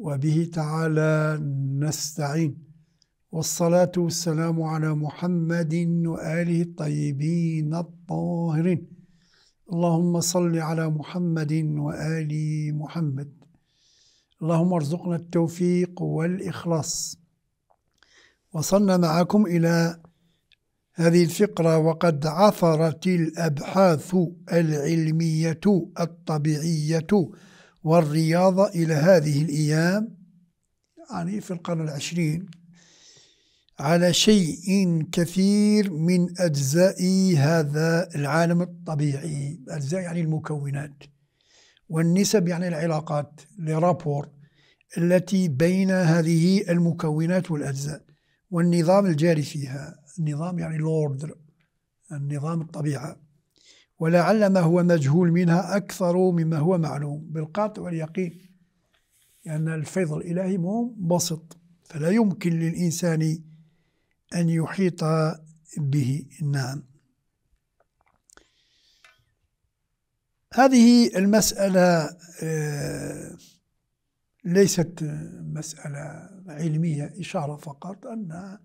وبه تعالى نستعين والصلاة والسلام على محمد وآله الطيبين الطاهرين اللهم صل على محمد وآل محمد اللهم ارزقنا التوفيق والإخلاص وصلنا معكم إلى هذه الفقرة وقد عثرت الأبحاث العلمية الطبيعية والرياضة إلى هذه الأيام يعني في القرن العشرين على شيء كثير من أجزاء هذا العالم الطبيعي أجزاء يعني المكونات والنسب يعني العلاقات لرابور التي بين هذه المكونات والأجزاء والنظام الجاري فيها النظام يعني الأوردر النظام الطبيعة ولعل ما هو مجهول منها أكثر مما هو معلوم بالقطع واليقين لأن يعني الفيض الإلهي منبسط فلا يمكن للإنسان أن يحيط به نعم هذه المسألة آه، ليست مسألة علمية إشارة فقط أنها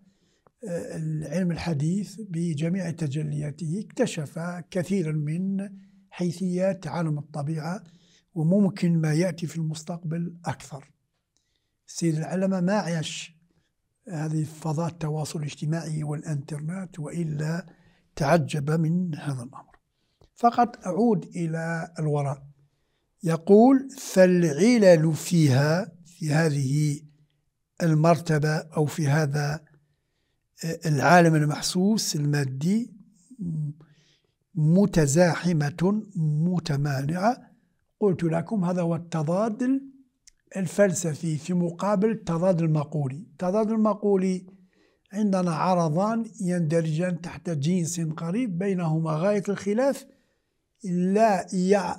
العلم الحديث بجميع تجلياته اكتشف كثيرا من حيثيات عالم الطبيعة وممكن ما يأتي في المستقبل أكثر سيد العلمة ما عاش هذه فضاء التواصل الاجتماعي والانترنت وإلا تعجب من هذا الأمر فقط أعود إلى الوراء يقول فالعلل فيها في هذه المرتبة أو في هذا العالم المحسوس المادي متزاحمة متمانعة قلت لكم هذا هو التضاد الفلسفي في مقابل التضاد المقولي التضاد المقولي عندنا عرضان يندرجان تحت جنس قريب بينهما غاية الخلاف لا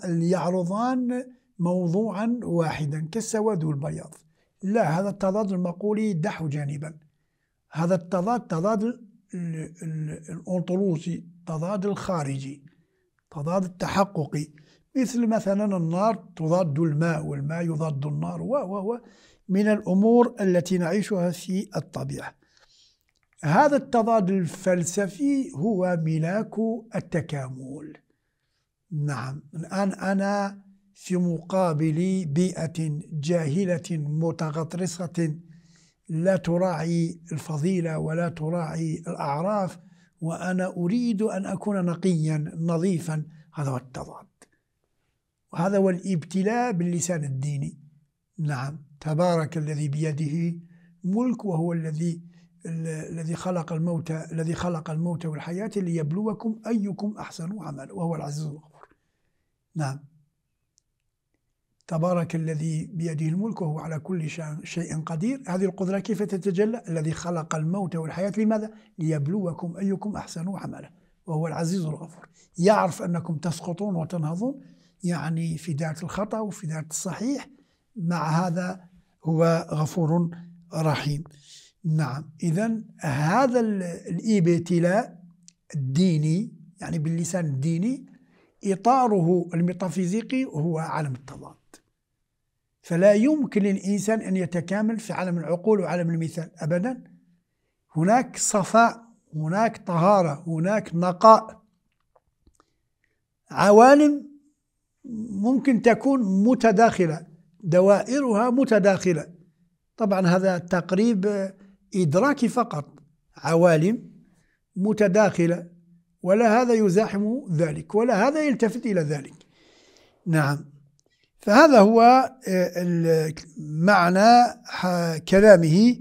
يعرضان موضوعا واحدا كالسواد والبياض لا هذا التضاد المقولي دحو جانبا هذا التضاد تضاد الأنطولوجي تضاد الخارجي تضاد التحققي مثل مثلا النار تضاد الماء والماء يضاد النار و و و من الأمور التي نعيشها في الطبيعة هذا التضاد الفلسفي هو ملاك التكامل نعم الآن أنا في مقابل بيئة جاهلة متغطرسة لا تراعي الفضيله ولا تراعي الاعراف وانا اريد ان اكون نقيا نظيفا هذا هو التضاد وهذا هو الابتلاء باللسان الديني نعم تبارك الذي بيده ملك وهو الذي الذي خلق الموت الذي خلق الموت والحياه ليبلوكم ايكم احسن عملا وهو العزيز الغفور نعم تبارك الذي بيده الملك وهو على كل شيء قدير هذه القدرة كيف تتجلى الذي خلق الموت والحياة لماذا ليبلوكم أيكم أحسن عملا وهو العزيز الغفور يعرف أنكم تسقطون وتنهضون يعني في دائرة الخطأ وفي دائرة الصحيح مع هذا هو غفور رحيم نعم إذا هذا الإبتلاء الديني يعني باللسان الديني إطاره الميتافيزيقي هو عالم التضاد فلا يمكن للإنسان أن يتكامل في عالم العقول وعالم المثال أبدا هناك صفاء هناك طهارة هناك نقاء عوالم ممكن تكون متداخلة دوائرها متداخلة طبعا هذا تقريب إدراكي فقط عوالم متداخلة ولا هذا يزاحم ذلك ولا هذا يلتفت إلى ذلك نعم فهذا هو آه، معنى كلامه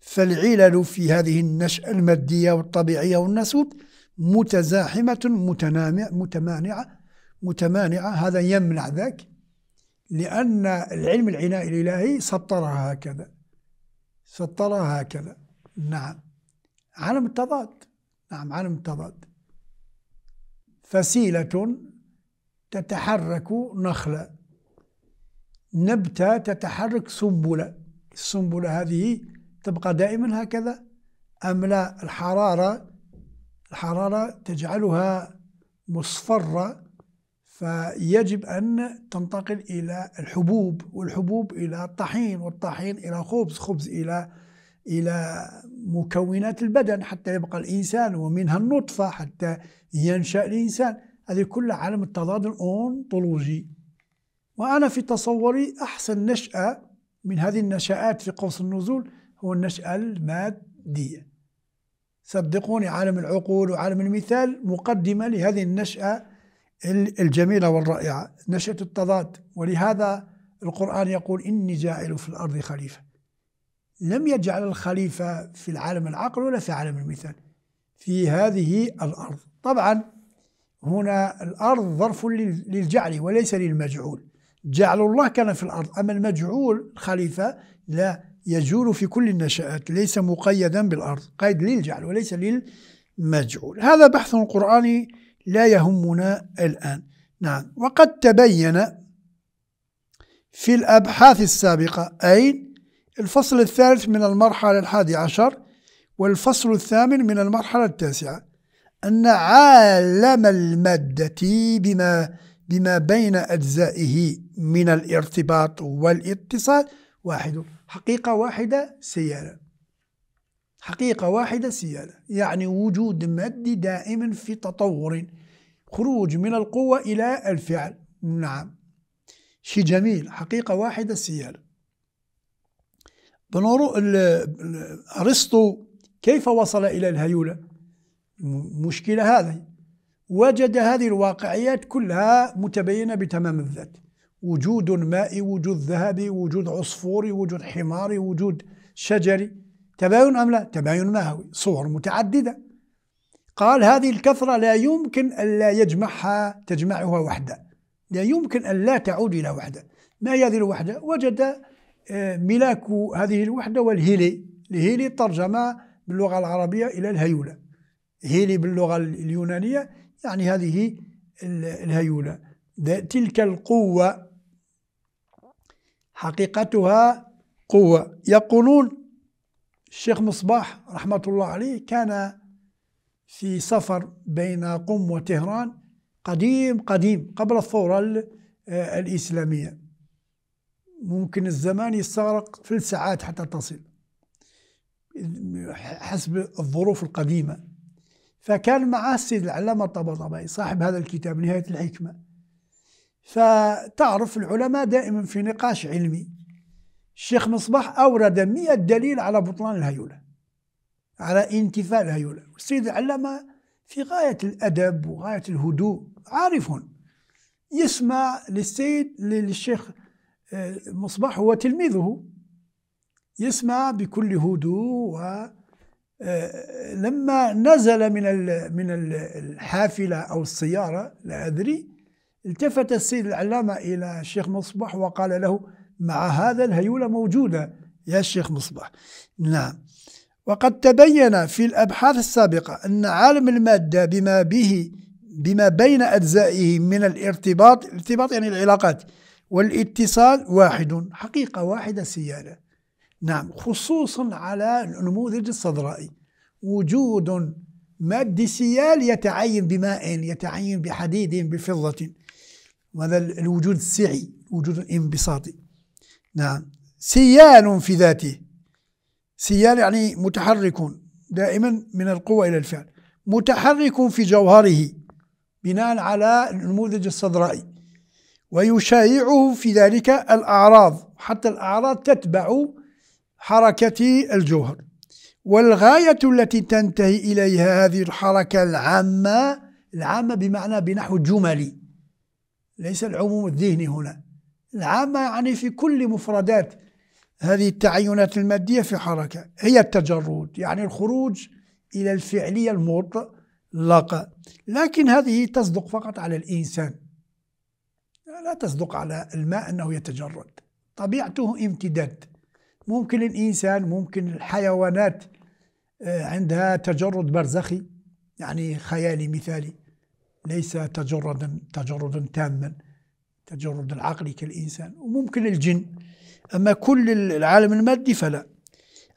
فالعلل في هذه النشأة المادية والطبيعية والنسوب متزاحمة متمانعة متمانعة هذا يمنع ذاك لأن العلم العناء الإلهي سطرها هكذا سطرها هكذا نعم عالم التضاد نعم عالم التضاد فسيلة تتحرك نخلة نبتة تتحرك سنبلة السنبلة هذه تبقى دائما هكذا أم لا الحرارة الحرارة تجعلها مصفرة فيجب أن تنتقل إلى الحبوب والحبوب إلى الطحين والطحين إلى خبز خبز إلى إلى مكونات البدن حتى يبقى الإنسان ومنها النطفة حتى ينشأ الإنسان هذه كلها عالم التضاد الأونتولوجي وأنا في تصوري أحسن نشأة من هذه النشآت في قوس النزول هو النشأة المادية صدقوني عالم العقول وعالم المثال مقدمة لهذه النشأة الجميلة والرائعة نشأة التضاد ولهذا القرآن يقول إني جاعل في الأرض خليفة لم يجعل الخليفة في العالم العقل ولا في عالم المثال في هذه الأرض طبعا هنا الأرض ظرف للجعل وليس للمجعول جعل الله كان في الأرض أما المجعول الخليفة لا يجول في كل النشآت ليس مقيدا بالأرض قيد للجعل وليس للمجعول هذا بحث قرآني لا يهمنا الآن نعم وقد تبين في الأبحاث السابقة أي الفصل الثالث من المرحلة الحادي عشر والفصل الثامن من المرحلة التاسعة أن عالم المادة بما بما بين أجزائه من الارتباط والاتصال واحد حقيقة واحدة سيالة حقيقة واحدة سيالة يعني وجود مادي دائما في تطور خروج من القوة إلى الفعل نعم شيء جميل حقيقة واحدة سيالة بنورو أرسطو كيف وصل إلى الهيولة مشكلة هذه وجد هذه الواقعيات كلها متبينة بتمام الذات وجود مائي وجود ذهبي وجود عصفوري وجود حماري وجود شجري تباين أم لا؟ تباين ماهوي صور متعددة قال هذه الكثرة لا يمكن ألا يجمعها تجمعها وحده لا يمكن أن لا تعود إلى وحدة ما هي هذه الوحدة؟ وجد آه، ملاك هذه الوحدة والهيلي الهيلي ترجمة باللغة العربية إلى الهيولة هيلي باللغة اليونانية يعني هذه الهيولة تلك القوة حقيقتها قوة يقولون الشيخ مصباح رحمة الله عليه كان في سفر بين قم وتهران قديم قديم قبل الثورة الإسلامية ممكن الزمان يستغرق في ساعات حتى تصل حسب الظروف القديمة فكان معه السيد العلامة الطبطبائي صاحب هذا الكتاب نهاية الحكمة فتعرف العلماء دائما في نقاش علمي الشيخ مصباح أورد مئة دليل على بطلان الهيولة على انتفاء الهيولة والسيد العلامة في غاية الأدب وغاية الهدوء عارف يسمع للسيد للشيخ آه، مصباح هو تلميذه يسمع بكل هدوء آه، لما نزل من من الحافله او السياره لا ادري التفت السيد العلامه الى الشيخ مصبح وقال له مع هذا الهيوله موجوده يا شيخ مصبح نعم وقد تبين في الابحاث السابقه ان عالم الماده بما به بما بين اجزائه من الارتباط الارتباط يعني العلاقات والاتصال واحد حقيقه واحده سياده نعم خصوصا على النموذج الصدرائي وجود مادي سيال يتعين بماء يتعين بحديد بفضة وهذا الوجود السعي وجود انبساطي نعم سيال في ذاته سيال يعني متحرك دائما من القوة إلى الفعل متحرك في جوهره بناء على النموذج الصدرائي ويشايعه في ذلك الأعراض حتى الأعراض تتبع حركة الجوهر والغاية التي تنتهي إليها هذه الحركة العامة العامة بمعنى بنحو جملي ليس العموم الذهني هنا العامة يعني في كل مفردات هذه التعينات المادية في حركة هي التجرد يعني الخروج إلى الفعلية المطلقة لكن هذه تصدق فقط على الإنسان لا تصدق على الماء أنه يتجرد طبيعته امتداد ممكن الإنسان ممكن الحيوانات آه، عندها تجرد برزخي يعني خيالي مثالي ليس تجردا تجردا تاما تجرد العقل كالإنسان وممكن الجن أما كل العالم المادي فلا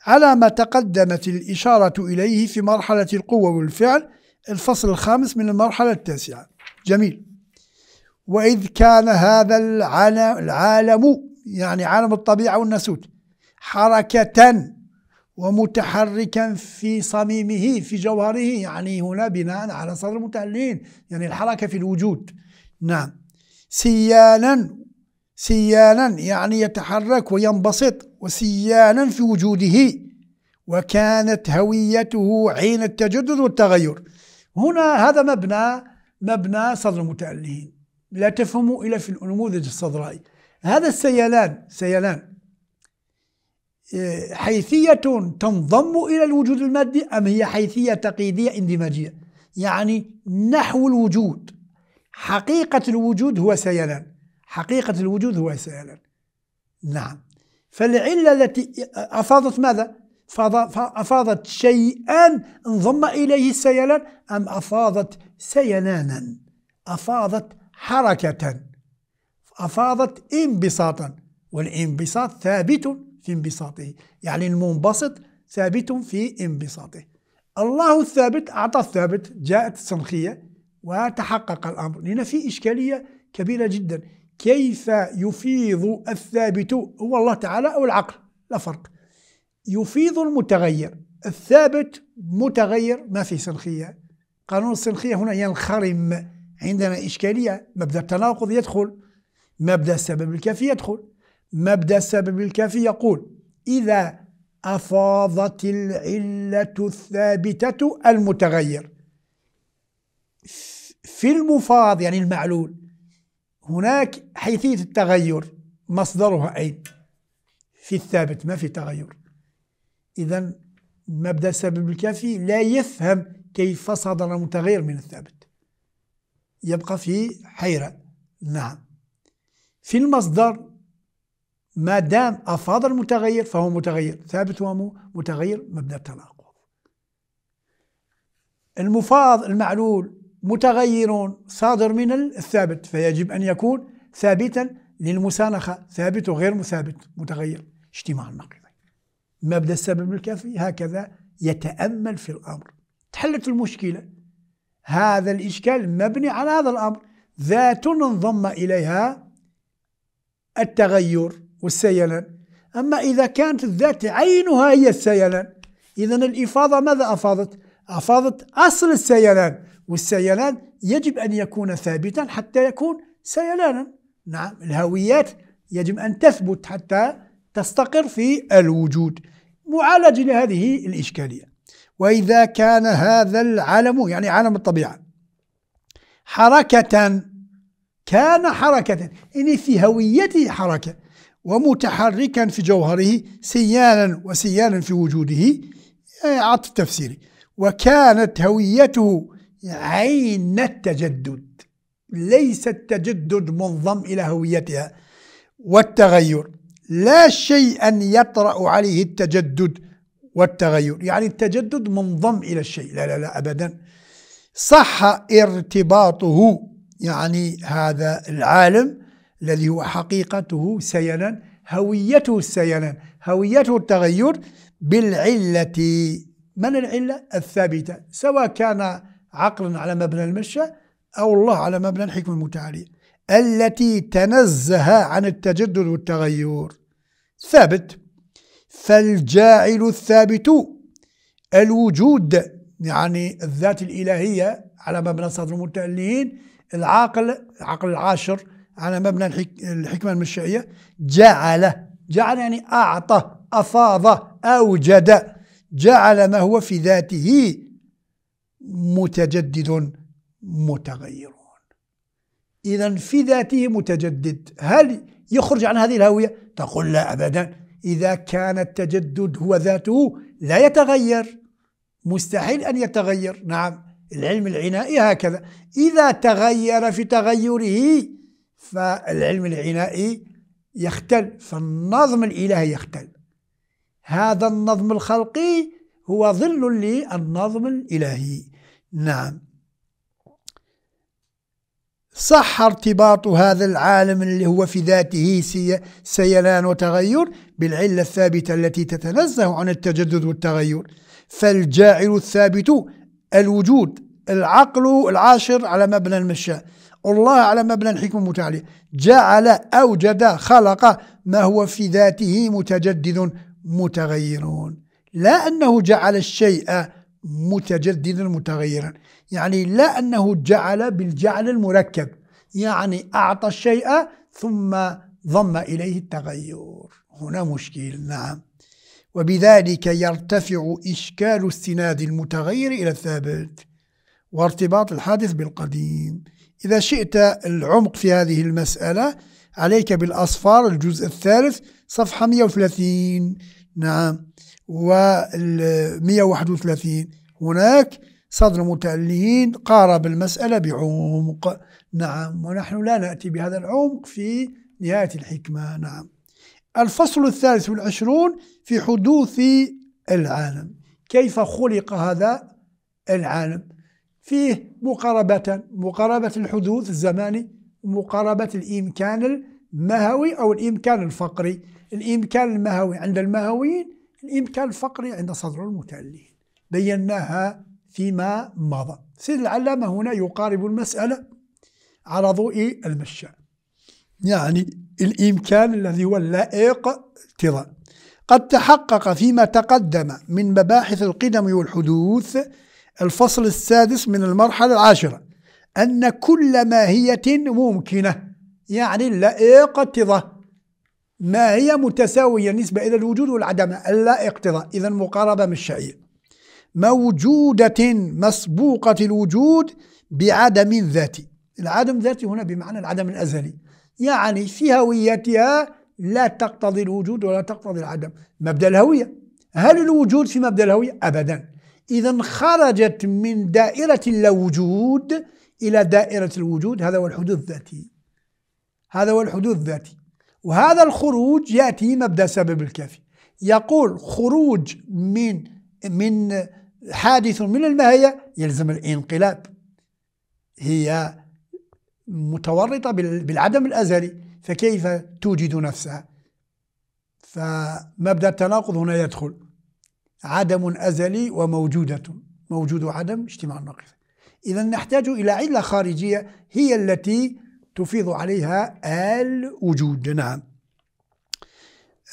على ما تقدمت الإشارة إليه في مرحلة القوة والفعل الفصل الخامس من المرحلة التاسعة جميل وإذ كان هذا العالم, يعني عالم الطبيعة والنسوت حركة ومتحركا في صميمه في جوهره يعني هنا بناء على صدر المتعلين يعني الحركة في الوجود نعم سيالا سيالا يعني يتحرك وينبسط وسيالا في وجوده وكانت هويته عين التجدد والتغير هنا هذا مبنى مبنى صدر المتألهين لا تفهموا إلا في النموذج الصدرائي هذا السيلان سيلان حيثية تنضم إلى الوجود المادي أم هي حيثية تقييدية اندماجية يعني نحو الوجود حقيقة الوجود هو سيلان حقيقة الوجود هو سيلان نعم فالعلة التي أفاضت ماذا؟ أفاضت شيئا انضم إليه السيلان أم أفاضت سيلانا أفاضت حركة أفاضت انبساطا والانبساط ثابت في انبساطه يعني المنبسط ثابت في انبساطه الله الثابت أعطى الثابت جاءت السنخية وتحقق الأمر لأن في إشكالية كبيرة جدا كيف يفيض الثابت هو الله تعالى أو العقل لا فرق يفيض المتغير الثابت متغير ما في سنخية قانون السنخية هنا ينخرم عندنا إشكالية مبدأ التناقض يدخل مبدأ السبب الكافي يدخل مبدأ السبب الكافي يقول إذا أفاضت العلة الثابتة المتغير في المفاض يعني المعلول هناك حيثية التغير مصدرها أين في الثابت ما في تغير إذا مبدأ السبب الكافي لا يفهم كيف صدر المتغير من الثابت يبقى في حيرة نعم في المصدر ما دام أفاض المتغير فهو متغير ثابت ومتغير مبنى التناقض المفاض المعلول متغير صادر من الثابت فيجب أن يكون ثابتا للمسانخة ثابت وغير مثابت متغير اجتماع النقيضين مبدا السبب الكافي هكذا يتامل في الامر تحلت المشكله هذا الاشكال مبني على هذا الامر ذات انضم اليها التغير والسيلان أما إذا كانت الذات عينها هي السيلان إذا الإفاضة ماذا أفاضت؟ أفاضت أصل السيلان والسيلان يجب أن يكون ثابتا حتى يكون سيلانا نعم الهويات يجب أن تثبت حتى تستقر في الوجود معالجة لهذه الإشكالية وإذا كان هذا العالم يعني عالم الطبيعة حركة كان حركة يعني في هويته حركة ومتحركا في جوهره سيانا وسيانا في وجوده عطف تفسيري وكانت هويته عين التجدد ليس التجدد منضم إلى هويتها والتغير لا شيئا يطرأ عليه التجدد والتغير يعني التجدد منضم إلى الشيء لا لا لا أبدا صح ارتباطه يعني هذا العالم الذي هو حقيقته سينا هويته السينا هويته التغير بالعلة من العلة الثابتة سواء كان عقلا على مبنى المشى أو الله على مبنى الحكمة المتعالية التي تنزه عن التجدد والتغير ثابت فالجاعل الثابت الوجود يعني الذات الإلهية على مبنى صدر المتألهين العاقل عقل العاشر على مبنى الحكمة المشيئية جعل جعل يعني أعطى أفاض أوجد جعل ما هو في ذاته متجدد متغير إذا في ذاته متجدد هل يخرج عن هذه الهوية؟ تقول لا أبدا إذا كان التجدد هو ذاته لا يتغير مستحيل أن يتغير نعم العلم العنائي هكذا إذا تغير في تغيره فالعلم العنائي يختل فالنظم الإلهي يختل هذا النظم الخلقي هو ظل للنظم الإلهي نعم صح ارتباط هذا العالم اللي هو في ذاته سيلان وتغير بالعلة الثابتة التي تتنزه عن التجدد والتغير فالجاعل الثابت الوجود العقل العاشر على مبنى المشاء والله على مبنى الحكمة متعالية جعل أوجد خلق ما هو في ذاته متجدد متغير لا أنه جعل الشيء متجددا متغيرا يعني لا أنه جعل بالجعل المركب يعني أعطى الشيء ثم ضم إليه التغير هنا مشكل نعم وبذلك يرتفع إشكال استناد المتغير إلى الثابت وارتباط الحادث بالقديم إذا شئت العمق في هذه المسألة عليك بالأصفار الجزء الثالث صفحة 130 نعم و 131 هناك صدر المتألهين قارب المسألة بعمق نعم ونحن لا نأتي بهذا العمق في نهاية الحكمة نعم الفصل الثالث والعشرون في حدوث العالم كيف خلق هذا العالم فيه مقاربتان مقاربة الحدوث الزماني ومقاربة الإمكان المهوي أو الإمكان الفقري الإمكان المهوي عند المهويين الإمكان الفقري عند صدر المتألهين بيناها فيما مضى سيد العلامة هنا يقارب المسألة على ضوء المشاء يعني الإمكان الذي هو اللائق اتضاء قد تحقق فيما تقدم من مباحث القدم والحدوث الفصل السادس من المرحلة العاشرة أن كل ماهية ممكنة يعني اللائقة تضه ما هي متساوية نسبة إلى الوجود والعدم لا اقتضاء إذا مقاربة مش الشيء موجودة مسبوقة الوجود بعدم ذاتي العدم ذاتي هنا بمعنى العدم الأزلي يعني في هويتها لا تقتضي الوجود ولا تقتضي العدم مبدأ الهوية هل الوجود في مبدأ الهوية؟ أبدا إذا خرجت من دائرة اللاوجود إلى دائرة الوجود هذا هو الحدوث الذاتي هذا هو الحدوث الذاتي وهذا الخروج يأتي مبدأ سبب الكافي يقول خروج من من حادث من الماهية يلزم الانقلاب هي متورطة بالعدم الأزلي فكيف توجد نفسها فمبدأ التناقض هنا يدخل عدم أزلي وموجودة موجود عدم اجتماع ناقص إذا نحتاج إلى علة خارجية هي التي تفيض عليها الوجود نعم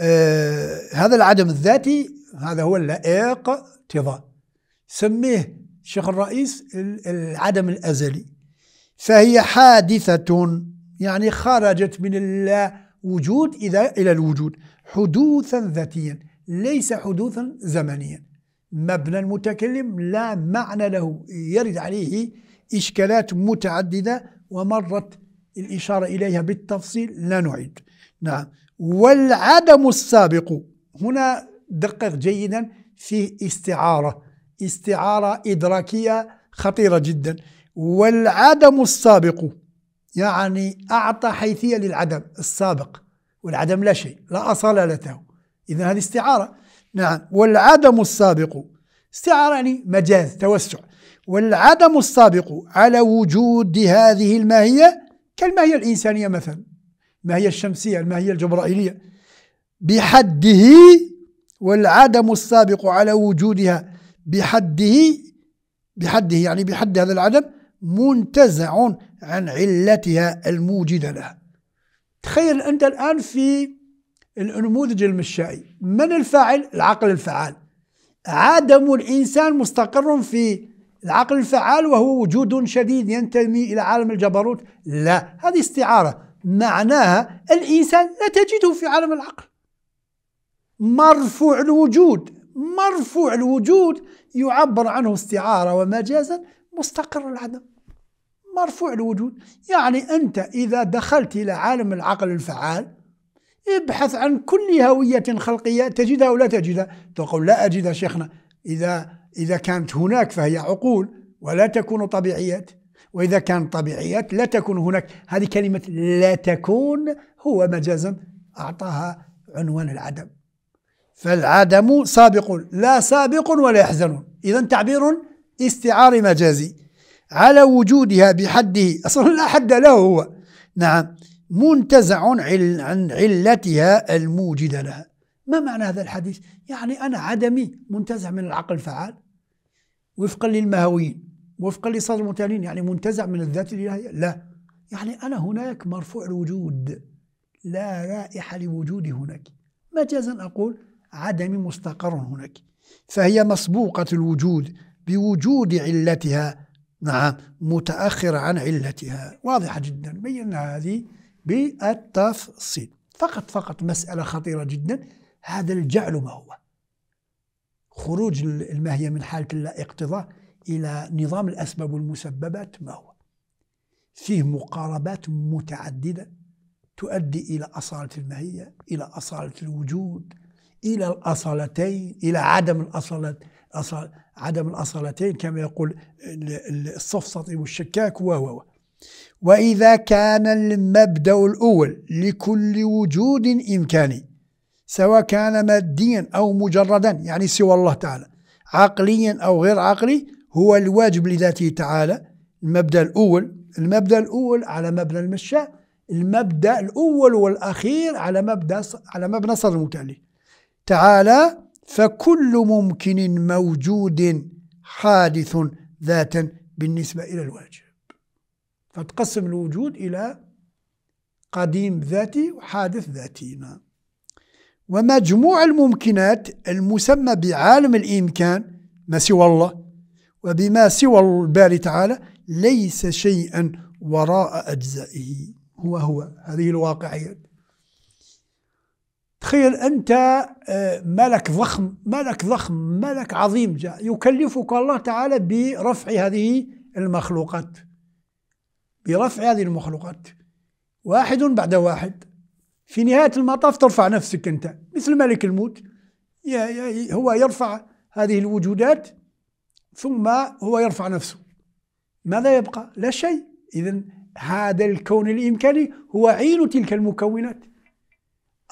آه هذا العدم الذاتي هذا هو اللائق تضاء سميه الشيخ الرئيس العدم الأزلي فهي حادثة يعني خرجت من وجود إذا إلى الوجود حدوثا ذاتيا ليس حدوثا زمنيا مبنى المتكلم لا معنى له يرد عليه إشكالات متعددة ومرت الإشارة إليها بالتفصيل لا نعيد نعم والعدم السابق هنا دقق جيدا في استعارة استعارة إدراكية خطيرة جدا والعدم السابق يعني أعطى حيثية للعدم السابق والعدم لا شيء لا أصالة له إذا هذه استعارة نعم والعدم السابق استعارة يعني مجاز توسع والعدم السابق على وجود هذه الماهية كالماهية الإنسانية مثلا الماهية الشمسية الماهية الجبرائيلية بحده والعدم السابق على وجودها بحده بحده يعني بحد هذا العدم منتزع عن علتها الموجدة لها تخيل أنت الآن في النموذج المشائي من الفاعل العقل الفعال عدم الإنسان مستقر في العقل الفعال وهو وجود شديد ينتمي إلى عالم الجبروت لا هذه استعارة معناها الإنسان لا تجده في عالم العقل مرفوع الوجود مرفوع الوجود يعبر عنه استعارة ومجازا مستقر العدم مرفوع الوجود يعني أنت إذا دخلت إلى عالم العقل الفعال ابحث عن كل هوية خلقية تجدها أو لا تجدها تقول لا أجدها شيخنا إذا إذا كانت هناك فهي عقول ولا تكون طبيعيات وإذا كانت طبيعيات لا تكون هناك هذه كلمة لا تكون هو مجازا أعطاها عنوان العدم فالعدم سابق لا سابق ولا يحزنون إذا تعبير استعاري مجازي على وجودها بحده أصلا لا حد له هو نعم منتزع عن علتها الموجدة لها ما معنى هذا الحديث؟ يعني أنا عدمي منتزع من العقل الفعال وفقا للمهويين وفقا لصدر المتالين يعني منتزع من الذات الإلهية لا يعني أنا هناك مرفوع الوجود لا رائحة لوجودي هناك مجازا أقول عدمي مستقر هناك فهي مسبوقة الوجود بوجود علتها نعم متأخرة عن علتها واضحة جدا بينا هذه بالتفصيل فقط فقط مسألة خطيرة جدا هذا الجعل ما هو خروج الماهية من حالة اللا اقتضاء إلى نظام الأسباب والمسببات ما هو فيه مقاربات متعددة تؤدي إلى أصالة الماهية إلى أصالة الوجود إلى الأصالتين إلى عدم الأصالة أصل عدم الأصالتين كما يقول السفسطي والشكاك و و وإذا كان المبدأ الأول لكل وجود إمكاني سواء كان ماديا أو مجردا يعني سوى الله تعالى عقليا أو غير عقلي هو الواجب لذاته تعالى المبدأ الأول المبدأ الأول على مبنى المشاء المبدأ الأول والأخير على مبدأ على مبنى صدر المتعلي تعالى فكل ممكن موجود حادث ذاتا بالنسبة إلى الواجب فتقسم الوجود إلى قديم ذاتي وحادث ذاتي نعم ومجموع الممكنات المسمى بعالم الإمكان ما سوى الله وبما سوى الباري تعالى ليس شيئا وراء أجزائه هو هو هذه الواقعية تخيل أنت آه، ملك ضخم ملك ضخم ملك عظيم جاء يكلفك الله تعالى برفع هذه المخلوقات برفع هذه المخلوقات واحد بعد واحد في نهاية المطاف ترفع نفسك أنت مثل ملك الموت هو يرفع هذه الوجودات ثم هو يرفع نفسه ماذا يبقى؟ لا شيء إذا هذا الكون الإمكاني هو عين تلك المكونات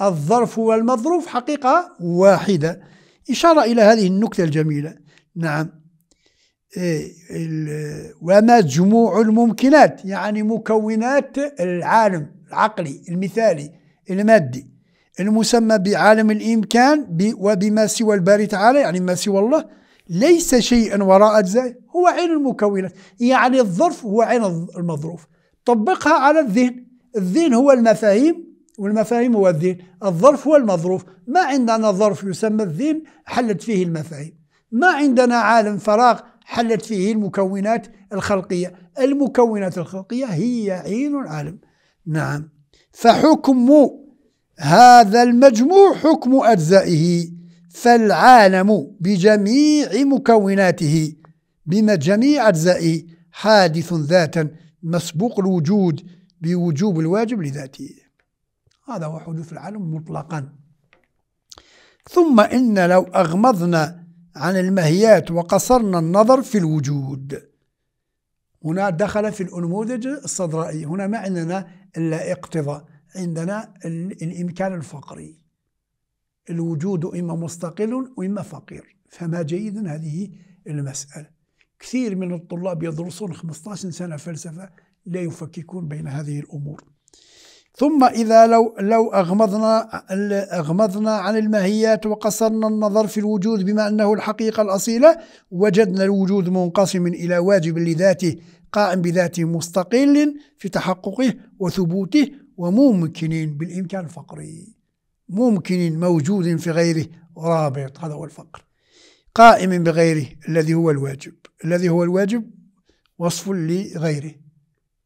الظرف والمظروف حقيقة واحدة إشارة إلى هذه النكتة الجميلة نعم إيه، ومجموع الممكنات يعني مكونات العالم العقلي المثالي المادي المسمى بعالم الإمكان وبما سوى الباري تعالى يعني ما سوى الله ليس شيئا وراء أجزاء هو عين المكونات يعني الظرف هو عين المظروف طبقها على الذهن الذهن هو المفاهيم والمفاهيم هو الذهن الظرف هو المظروف ما عندنا ظرف يسمى الذهن حلت فيه المفاهيم ما عندنا عالم فراغ حلت فيه المكونات الخلقية المكونات الخلقية هي عين العالم نعم فحكم هذا المجموع حكم أجزائه فالعالم بجميع مكوناته بما جميع أجزائه حادث ذاتا مسبوق الوجود بوجوب الواجب لذاته هذا هو حدوث العالم مطلقا ثم إن لو أغمضنا عن الماهيات وقصرنا النظر في الوجود هنا دخل في الأنموذج الصدرائي هنا ما عندنا إلا اقتضاء عندنا الإمكان الفقري الوجود إما مستقل وإما فقير فما جيد هذه المسألة كثير من الطلاب يدرسون 15 سنة فلسفة لا يفككون بين هذه الأمور ثم إذا لو لو أغمضنا أغمضنا عن الماهيات وقصرنا النظر في الوجود بما أنه الحقيقة الأصيلة وجدنا الوجود منقسم إلى واجب لذاته قائم بذاته مستقل في تحققه وثبوته وممكن بالإمكان فقري ممكن موجود في غيره رابط هذا هو الفقر قائم بغيره الذي هو الواجب الذي هو الواجب وصف لغيره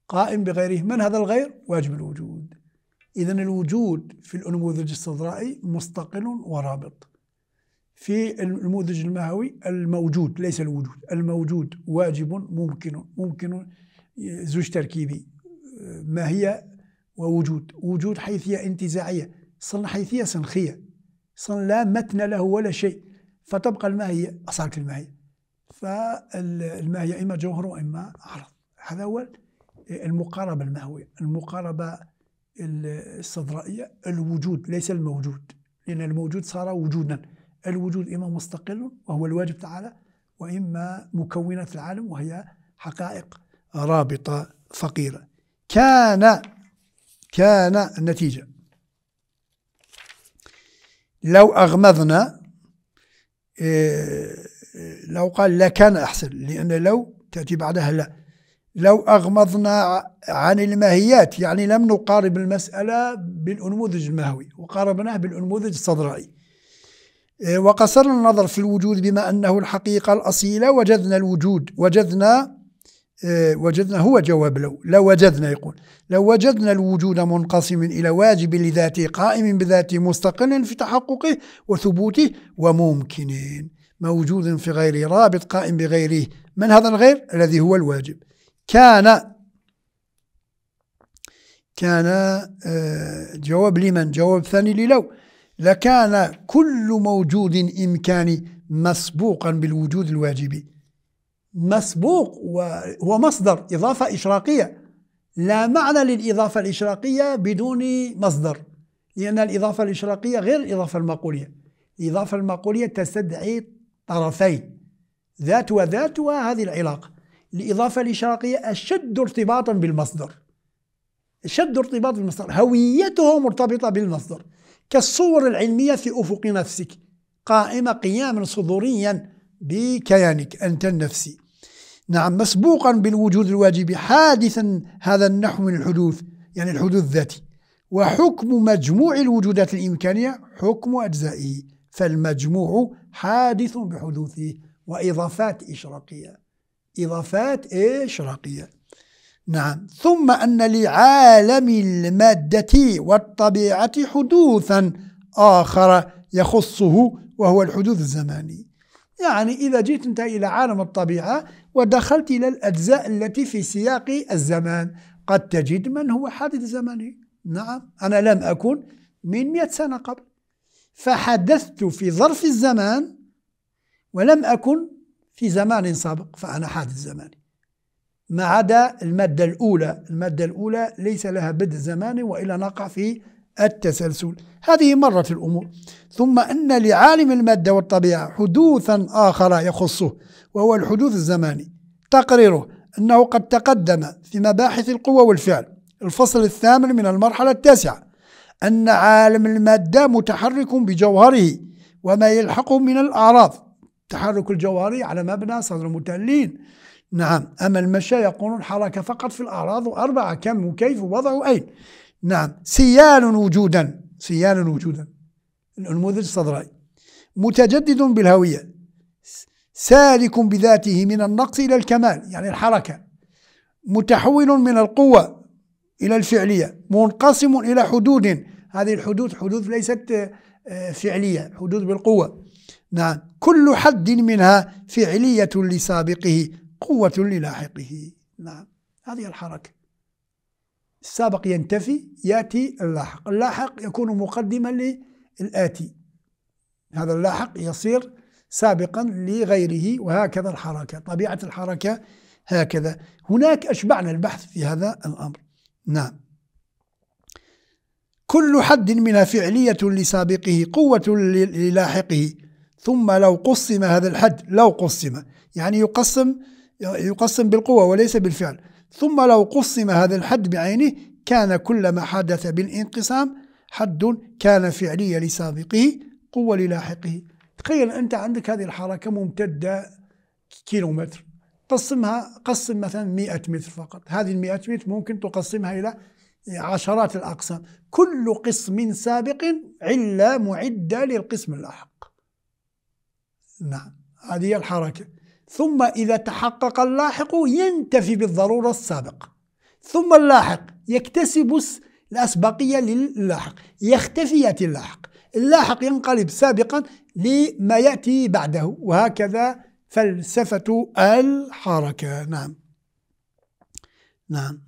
قائم بغيره من هذا الغير واجب الوجود إذا الوجود في النموذج الصدرائي مستقل ورابط في النموذج المهوي الموجود ليس الوجود الموجود واجب ممكن ممكن زوج تركيبي ما هي ووجود وجود حيثية انتزاعية صن حيثية سنخية صن لا متن له ولا شيء فتبقى الماهية أصالة الماهية فالماهية إما جوهر وإما عرض هذا هو المقاربة المهوية المقاربة الصدرائية الوجود ليس الموجود لأن الموجود صار وجودا الوجود إما مستقل وهو الواجب تعالى وإما مكونات العالم وهي حقائق رابطة فقيرة كان كان النتيجة لو أغمضنا إيه، لو قال لا كان أحسن لأن لو تأتي بعدها لا لو أغمضنا عن الماهيات يعني لم نقارب المسألة بالأنموذج المهوي وقاربناه بالأنموذج الصدرائي إيه، وقصرنا النظر في الوجود بما أنه الحقيقة الأصيلة وجدنا الوجود وجدنا إيه، وجدنا هو جواب لو لو وجدنا يقول لو وجدنا الوجود منقسم إلى واجب لذاته قائم بذاته مستقل في تحققه وثبوته وممكن موجود في غيره رابط قائم بغيره من هذا الغير الذي هو الواجب كان كان آه، جواب لمن جواب ثاني للو لكان كل موجود إمكاني مسبوقا بالوجود الواجبي مسبوق وهو مصدر إضافة إشراقية لا معنى للإضافة الإشراقية بدون مصدر لأن الإضافة الإشراقية غير الإضافة المقولية الإضافة المقولية تستدعي طرفين ذات وذات وهذه العلاقة الإضافة الإشراقية أشد ارتباطا بالمصدر أشد ارتباط بالمصدر هويته مرتبطة بالمصدر كالصور العلمية في أفق نفسك قائمة قياما صدوريا بكيانك أنت النفسي نعم مسبوقا بالوجود الواجبي حادثا هذا النحو من الحدوث يعني الحدوث الذاتي وحكم مجموع الوجودات الإمكانية حكم أجزائه فالمجموع حادث بحدوثه وإضافات إشراقية إضافات إيش راقية نعم ثم أن لعالم المادة والطبيعة حدوثا آخر يخصه وهو الحدوث الزماني يعني إذا جئت أنت إلى عالم الطبيعة ودخلت إلى الأجزاء التي في سياق الزمان قد تجد من هو حادث زمني نعم أنا لم أكن من مئة سنة قبل فحدثت في ظرف الزمان ولم أكن في زمان سابق فأنا حادث زماني ما عدا المادة الأولى المادة الأولى ليس لها بدء زماني وإلا نقع في التسلسل هذه مرة الأمور ثم أن لعالم المادة والطبيعة حدوثا آخر يخصه وهو الحدوث الزماني تقريره أنه قد تقدم في مباحث القوة والفعل الفصل الثامن من المرحلة التاسعة أن عالم المادة متحرك بجوهره وما يلحقه من الأعراض تحرك الجواري على مبنى صدر متلين نعم أما المشي يقولون حركة فقط في الأعراض وأربعة كم وكيف ووضع أين نعم سيال وجودا سيال وجودا الأنموذج الصدري متجدد بالهوية سالك بذاته من النقص إلى الكمال يعني الحركة متحول من القوة إلى الفعلية منقسم إلى حدود هذه الحدود حدود ليست آه، فعلية حدود بالقوة نعم كل حد منها فعلية لسابقه قوة للاحقه نعم هذه الحركة السابق ينتفي يأتي اللاحق اللاحق يكون مقدما للآتي هذا اللاحق يصير سابقا لغيره وهكذا الحركة طبيعة الحركة هكذا هناك أشبعنا البحث في هذا الأمر نعم كل حد منها فعلية لسابقه قوة للاحقه ثم لو قسم هذا الحد لو قسم يعني يقسم يقسم بالقوة وليس بالفعل ثم لو قسم هذا الحد بعينه كان كل ما حدث بالانقسام حد كان فعليا لسابقه قوة للاحقه تخيل أنت عندك هذه الحركة ممتدة كيلومتر قسمها قسم مثلا 100 متر فقط هذه المئة 100 متر ممكن تقسمها إلى عشرات الأقسام كل قسم سابق علة معدة للقسم اللاحق نعم هذه الحركة ثم إذا تحقق اللاحق ينتفي بالضرورة السابقة ثم اللاحق يكتسب الأسبقية للاحق يختفي يأتي اللاحق اللاحق ينقلب سابقا لما يأتي بعده وهكذا فلسفة الحركة نعم نعم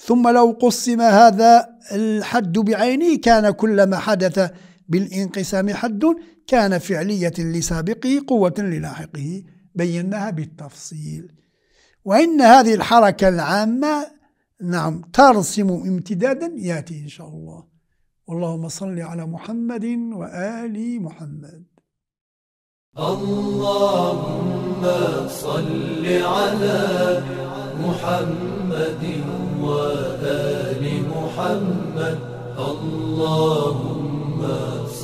ثم لو قسم هذا الحد بعينه كان كلما حدث بالانقسام حد كان فعلية لسابقه قوة للاحقه بيناها بالتفصيل وإن هذه الحركة العامة نعم ترسم امتدادا يأتي إن شاء الله اللهم صل على محمد وآل محمد اللهم صل على محمد وآل محمد اللهم